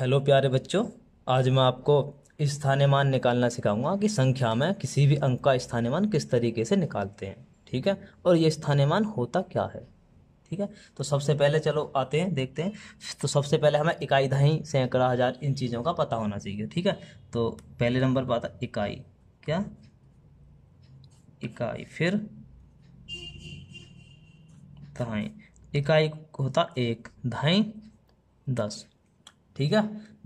hello प्यारे बच्चों आज मैं आपको स्थानीय मान निकालना सिखाऊंगा कि संख्या में किसी भी अंक का स्थानीय मान किस तरीके से निकालते हैं ठीक है और ये स्थानीय मान होता क्या है ठीक है तो सबसे पहले चलो आते हैं देखते हैं तो सबसे पहले हमें इकाई दहाई सैकड़ा हज़ार इन चीज़ों का पता होना चाहिए ठीक है तो पहले नंबर पर आता इकाई क्या इकाई फिर दहाई इकाई होता एक दहाई दस ठीक है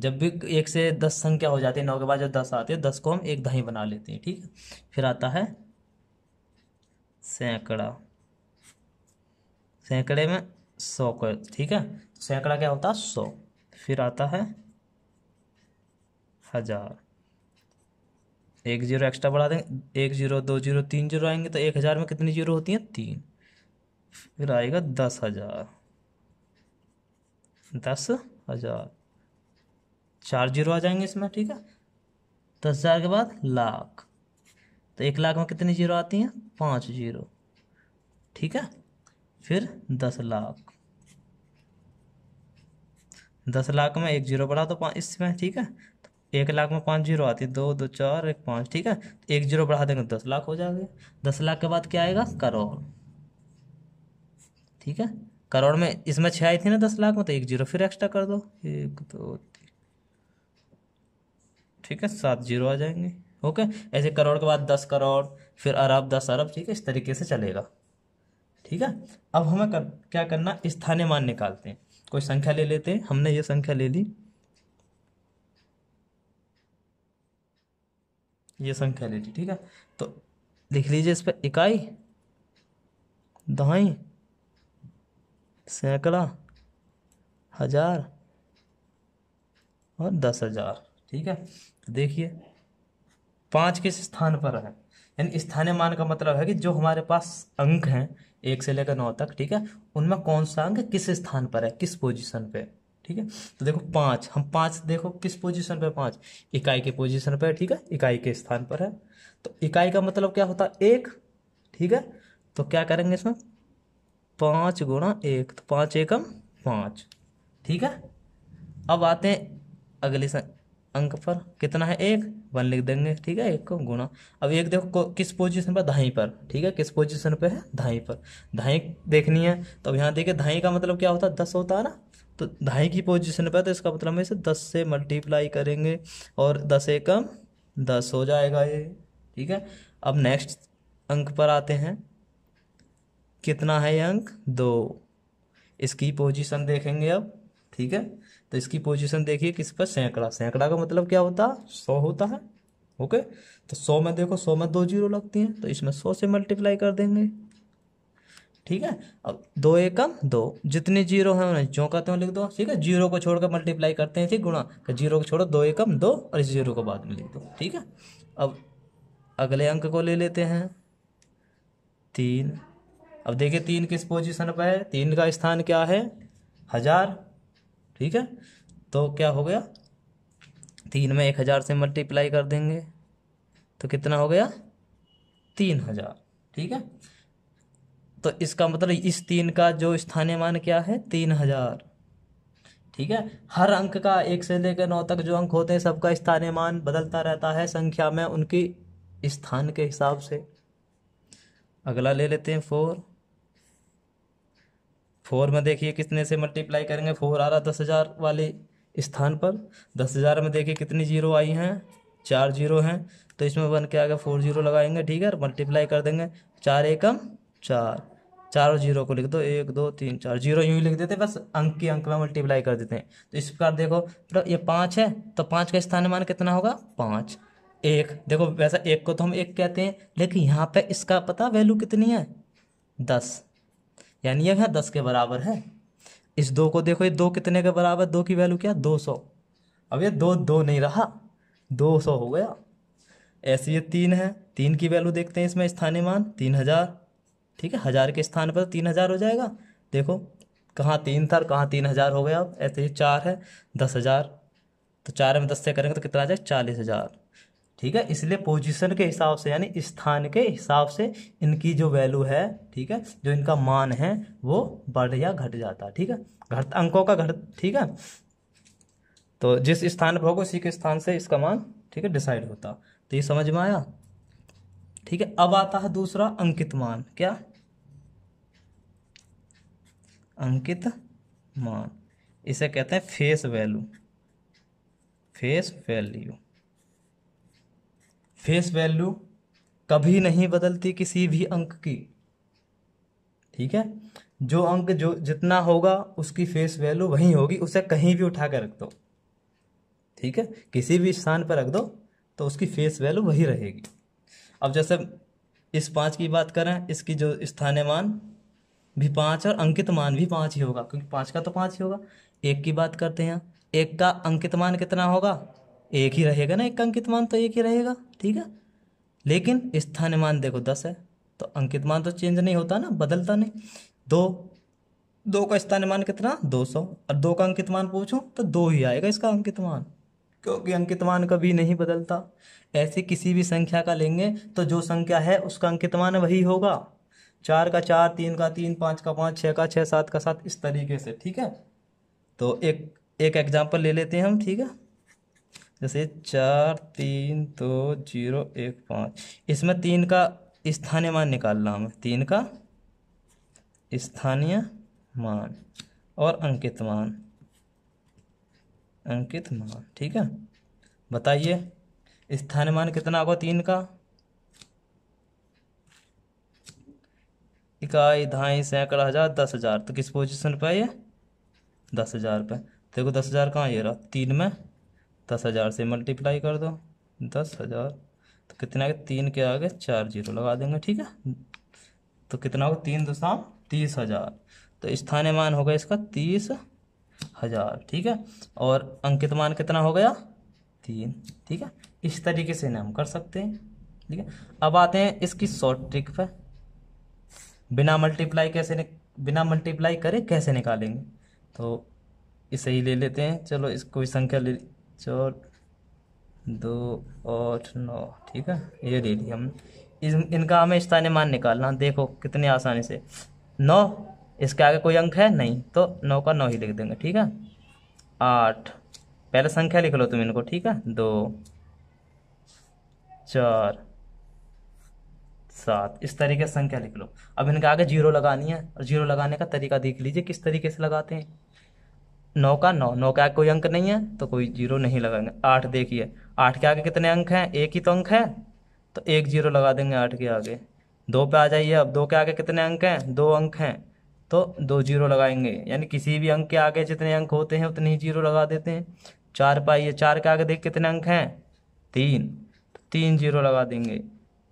जब भी एक से दस संख्या हो जाती है नौ के बाद जब दस आते हैं दस को हम एक दही बना लेते हैं ठीक है फिर आता है सैकड़ा सैकड़े में सौ को ठीक है सैकड़ा क्या होता है सौ फिर आता है हजार एक जीरो एक्स्ट्रा बढ़ा देंगे एक जीरो दो जीरो तीन जीरो आएंगे तो एक हजार में कितनी जीरो होती हैं तीन फिर आएगा दस हजार दस हजार चार जीरो आ जाएंगे इसमें ठीक है दस हज़ार के बाद लाख तो एक लाख में कितनी जीरो आती हैं पाँच जीरो ठीक है फिर दस लाख दस लाख में एक जीरो बढ़ा दो तो पाँच इसमें ठीक है तो एक लाख में पाँच जीरो आती है दो दो चार एक पाँच ठीक है एक जीरो बढ़ा देंगे दस लाख हो जाएगा दस लाख के बाद क्या आएगा करोड़ ठीक है करोड़ में इसमें छः आई थी ना दस लाख में तो एक जीरो फिर एक्स्ट्रा कर दो एक दो ठीक है सात जीरो आ जाएंगे ओके ऐसे करोड़ के बाद दस करोड़ फिर अरब दस अरब ठीक है इस तरीके से चलेगा ठीक है अब हमें कर, क्या करना स्थानीय मान निकालते हैं कोई संख्या ले लेते हैं हमने ये संख्या ले ली ये संख्या ले ली ठीक है तो लिख लीजिए इस पर इकाई दहाई सैकड़ा हजार और दस हजार ठीक है तो देखिए पांच किस स्थान पर है यानी स्थानीय मान का मतलब है कि जो हमारे पास अंक हैं एक से लेकर नौ तक ठीक है उनमें कौन सा अंक किस स्थान पर है किस पोजीशन पे ठीक है तो देखो पाँच हम पाँच देखो किस पोजीशन पे पाँच इकाई के पोजीशन पे ठीक है इकाई के स्थान पर है तो इकाई का मतलब क्या होता है एक ठीक है तो क्या करेंगे इसमें पाँच गुणा एक तो पाँच एकम पाँच ठीक है अब आते हैं अगले अंक पर कितना है एक वन लिख देंगे ठीक है एक को गुणा अब एक देखो किस पोजीशन पर धाई पर ठीक है किस पोजीशन पे है धाई पर धाई देखनी है तो अब यहाँ देखिए धाई का मतलब क्या होता है दस होता है ना तो धाई की पोजीशन पर तो इसका मतलब हम इसे दस से मल्टीप्लाई करेंगे और दस एकम दस हो जाएगा ये ठीक है अब नेक्स्ट अंक पर आते हैं कितना है ये अंक दो इसकी पोजिशन देखेंगे अब ठीक है तो इसकी पोजीशन देखिए किस पर सैकड़ा सैकड़ा का मतलब क्या होता है सौ होता है ओके तो सौ में देखो सौ में दो जीरो लगती हैं तो इसमें सौ से मल्टीप्लाई कर देंगे ठीक है अब दो एकम दो जितने जीरो हैं उन्हें जो कहते हैं लिख दो ठीक है जीरो को छोड़कर मल्टीप्लाई करते हैं ठीक गुणा तो जीरो को छोड़ो दो एकम दो और इस जीरो को बाद में लिख दो ठीक है अब अगले अंक को ले लेते हैं तीन अब देखिए तीन किस पोजीशन पर है तीन का स्थान क्या है हजार ठीक है तो क्या हो गया तीन में एक हज़ार से मल्टीप्लाई कर देंगे तो कितना हो गया तीन हज़ार ठीक है तो इसका मतलब इस तीन का जो स्थानीय मान क्या है तीन हज़ार ठीक है हर अंक का एक से लेकर नौ तक जो अंक होते हैं सबका स्थानीय मान बदलता रहता है संख्या में उनकी स्थान के हिसाब से अगला ले लेते हैं फोर फोर में देखिए कितने से मल्टीप्लाई करेंगे फोर आ रहा दस हज़ार वाले स्थान पर दस हज़ार में देखिए कितनी जीरो आई हैं चार जीरो हैं तो इसमें वन के आगे फोर जीरो लगाएंगे ठीक है मल्टीप्लाई कर देंगे चार एकम चार चार जीरो को लिख दो एक दो तीन चार जीरो यूँ ही लिख देते हैं बस अंक के अंक में मल्टीप्लाई कर देते हैं तो इस प्रकार देखो तो ये पाँच है तो पाँच का स्थान मान कितना होगा पाँच एक देखो वैसा एक को तो हम एक कहते हैं लेकिन यहाँ पे इसका पता वैल्यू कितनी है दस यानी यह दस के बराबर है इस दो को देखो ये दो कितने के बराबर दो की वैल्यू क्या दो सौ अब ये दो दो नहीं रहा दो सौ हो गया ऐसे ये तीन है तीन की वैल्यू देखते हैं इसमें स्थानीय मान तीन हज़ार ठीक है हज़ार के स्थान पर तीन हज़ार हो जाएगा देखो कहाँ तीन था और कहाँ तीन हज़ार हो गया अब ऐसे ही चार है दस हज़ार तो चार में दस से करेंगे तो कितना आ जाएगा चालीस हज़ार ठीक है इसलिए पोजीशन के हिसाब से यानी स्थान के हिसाब से इनकी जो वैल्यू है ठीक है जो इनका मान है वो बढ़ या घट जाता है ठीक है घट अंकों का घट ठीक है तो जिस स्थान पर होगा उसी के स्थान से इसका मान ठीक है डिसाइड होता तो ये समझ में आया ठीक है अब आता है दूसरा अंकित मान क्या अंकित मान इसे कहते हैं face value face value face value कभी नहीं बदलती किसी भी अंक की ठीक है जो अंक जो जितना होगा उसकी फेस वैल्यू वही होगी उसे कहीं भी उठा कर रख दो ठीक है किसी भी स्थान पर रख दो तो उसकी फेस वैल्यू वही रहेगी अब जैसे इस पाँच की बात करें इसकी जो स्थानीय मान भी पाँच और अंकित मान भी पाँच ही होगा क्योंकि पाँच का तो पाँच ही होगा एक की बात करते हैं एक का अंकित मान कितना होगा एक ही रहेगा ना एक अंकित मान तो एक ही रहेगा ठीक है लेकिन स्थानीय मान देखो दस है तो अंकित मान तो चेंज नहीं होता ना बदलता नहीं दो दो का स्थानीय मान कितना दो सौ और दो का अंकित मान पूछो तो दो ही आएगा इसका अंकित मान क्योंकि अंकित मान कभी नहीं बदलता ऐसी किसी भी संख्या का लेंगे तो जो संख्या है उसका अंकित मान वही होगा चार का चार तीन का तीन पाँच का पाँच छः का छः सात का सात इस तरीके से ठीक है तो एक एक एग्जाम्पल ले लेते हैं हम ठीक है जैसे चार तीन दो जीरो एक पाँच इसमें तीन का स्थानीय मान निकालना हमें तीन का स्थानीय मान और अंकित मान अंकित मान ठीक है बताइए स्थानीय मान कितना होगा तीन का इकाई ढाई सैकड़ा हज़ार दस हज़ार तो किस पोजीशन पे है ये दस हज़ार पे देखो दस हज़ार कहाँ ये रहा तीन में दस हज़ार से मल्टीप्लाई कर दो दस हज़ार तो कितना आगे तीन के आगे चार जीरो लगा देंगे ठीक है तो कितना होगा तीन दो शाम तीस हज़ार तो स्थानीय मान होगा इसका तीस हज़ार ठीक है और अंकित मान कितना हो गया तीन ठीक है इस तरीके से हम कर सकते हैं ठीक है अब आते हैं इसकी शॉर्ट ट्रिक पर बिना मल्टीप्लाई कैसे बिना मल्टीप्लाई करें कैसे निकालेंगे तो इसे ही ले लेते हैं चलो इस कोई संख्या ले चार दो आठ नौ ठीक है ये ले लिया हम इस इनका हमें स्थानीय मान निकालना देखो कितने आसानी से नौ इसके आगे कोई अंक है नहीं तो नौ का नौ ही लिख देंगे ठीक है आठ पहले संख्या लिख लो तुम इनको ठीक है दो चार सात इस तरीके से संख्या लिख लो अब इनके आगे जीरो लगानी है और जीरो लगाने का तरीका देख लीजिए किस तरीके से लगाते हैं नौ का नौ नौ का कोई अंक नहीं है तो कोई जीरो नहीं लगाएंगे आठ देखिए आठ के आगे कितने अंक हैं एक ही तो अंक है तो एक जीरो लगा देंगे आठ के आगे दो पे आ जाइए अब दो के आगे कितने अंक हैं दो अंक हैं तो दो जीरो लगाएंगे यानी किसी भी अंक के आगे जितने अंक होते हैं उतने ही जीरो लगा देते हैं चार पे आइए चार के आगे देख कितने अंक हैं तीन तो तीन जीरो लगा देंगे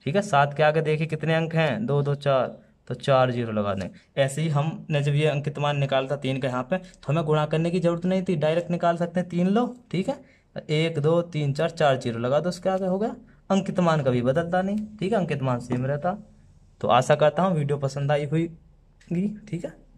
ठीक है सात के आगे देखिए कितने अंक हैं दो दो चार तो चार जीरो लगा दें ऐसे ही हमने जब ये अंकित मान निकाला था तीन के यहाँ पे तो हमें गुणा करने की जरूरत नहीं थी डायरेक्ट निकाल सकते हैं तीन लो ठीक है एक दो तीन चार चार जीरो लगा दो उसके आगे हो गया अंकित मान कभी बदलता नहीं ठीक है अंकित मान सेम रहता तो आशा करता हूँ वीडियो पसंद आई हुईगी ठीक है